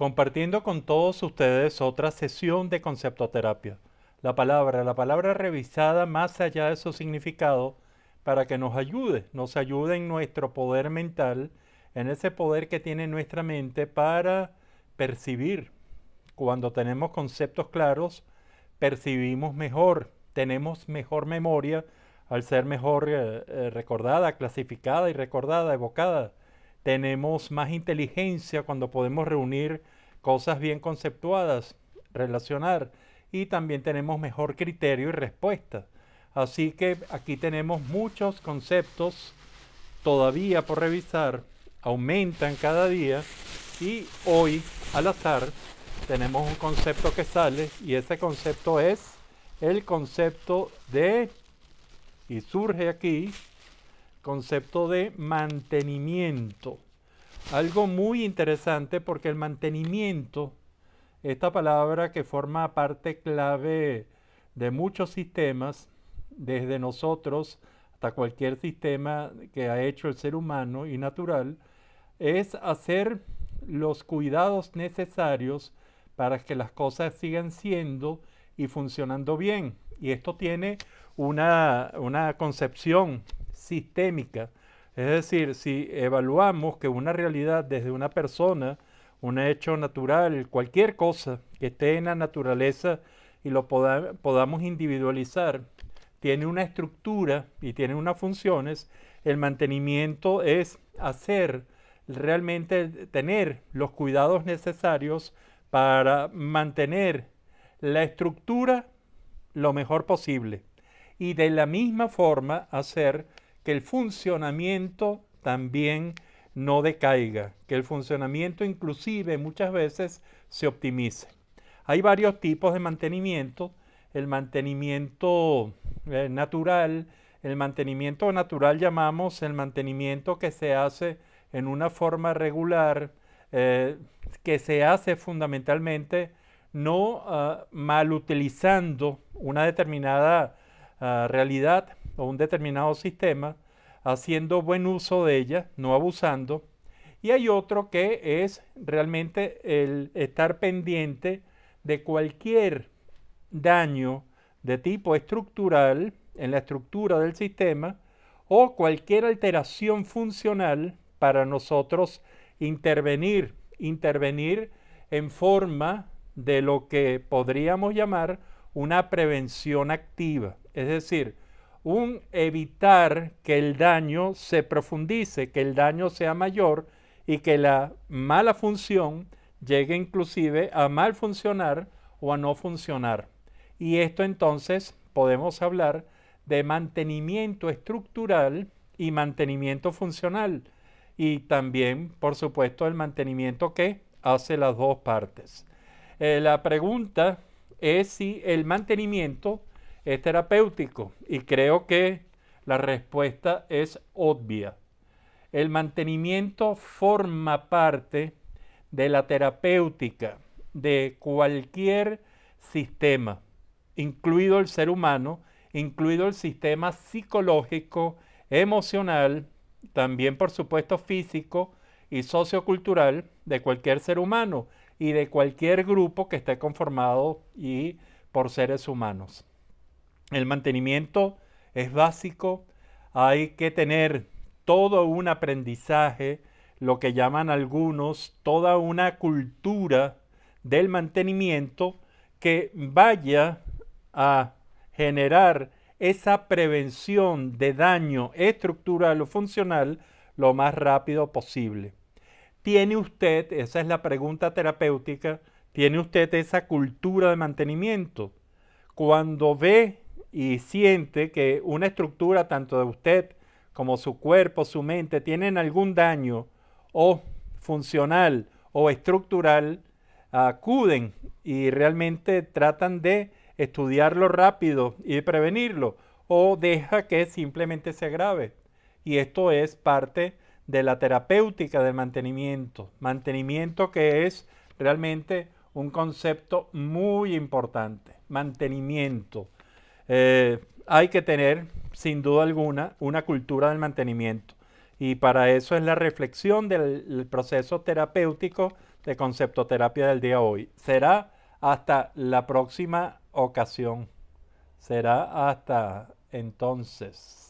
compartiendo con todos ustedes otra sesión de conceptoterapia. La palabra, la palabra revisada más allá de su significado para que nos ayude, nos ayude en nuestro poder mental, en ese poder que tiene nuestra mente para percibir. Cuando tenemos conceptos claros, percibimos mejor, tenemos mejor memoria al ser mejor eh, eh, recordada, clasificada y recordada, evocada tenemos más inteligencia cuando podemos reunir cosas bien conceptuadas, relacionar y también tenemos mejor criterio y respuesta. Así que aquí tenemos muchos conceptos todavía por revisar, aumentan cada día y hoy al azar tenemos un concepto que sale y ese concepto es el concepto de y surge aquí concepto de mantenimiento. Algo muy interesante porque el mantenimiento, esta palabra que forma parte clave de muchos sistemas, desde nosotros hasta cualquier sistema que ha hecho el ser humano y natural, es hacer los cuidados necesarios para que las cosas sigan siendo y funcionando bien. Y esto tiene una, una concepción sistémica. Es decir, si evaluamos que una realidad desde una persona, un hecho natural, cualquier cosa que esté en la naturaleza y lo podamos individualizar, tiene una estructura y tiene unas funciones, el mantenimiento es hacer realmente tener los cuidados necesarios para mantener la estructura lo mejor posible y de la misma forma hacer que el funcionamiento también no decaiga, que el funcionamiento inclusive muchas veces se optimice. Hay varios tipos de mantenimiento, el mantenimiento eh, natural, el mantenimiento natural llamamos el mantenimiento que se hace en una forma regular, eh, que se hace fundamentalmente no malutilizando ah, mal utilizando una determinada ah, realidad, o un determinado sistema, haciendo buen uso de ella, no abusando. Y hay otro que es realmente el estar pendiente de cualquier daño de tipo estructural en la estructura del sistema o cualquier alteración funcional para nosotros intervenir, intervenir en forma de lo que podríamos llamar una prevención activa. Es decir, un evitar que el daño se profundice, que el daño sea mayor y que la mala función llegue inclusive a mal funcionar o a no funcionar. Y esto entonces podemos hablar de mantenimiento estructural y mantenimiento funcional. Y también, por supuesto, el mantenimiento que hace las dos partes. Eh, la pregunta es si el mantenimiento es terapéutico y creo que la respuesta es obvia. El mantenimiento forma parte de la terapéutica de cualquier sistema, incluido el ser humano, incluido el sistema psicológico, emocional, también por supuesto físico y sociocultural de cualquier ser humano y de cualquier grupo que esté conformado y por seres humanos. El mantenimiento es básico. Hay que tener todo un aprendizaje, lo que llaman algunos, toda una cultura del mantenimiento que vaya a generar esa prevención de daño estructural o funcional lo más rápido posible. ¿Tiene usted, esa es la pregunta terapéutica, tiene usted esa cultura de mantenimiento? Cuando ve y siente que una estructura tanto de usted como su cuerpo, su mente, tienen algún daño o funcional o estructural, acuden y realmente tratan de estudiarlo rápido y prevenirlo o deja que simplemente se agrave. Y esto es parte de la terapéutica del mantenimiento. Mantenimiento que es realmente un concepto muy importante. Mantenimiento. Eh, hay que tener, sin duda alguna, una cultura del mantenimiento. Y para eso es la reflexión del proceso terapéutico de conceptoterapia del día de hoy. Será hasta la próxima ocasión. Será hasta entonces.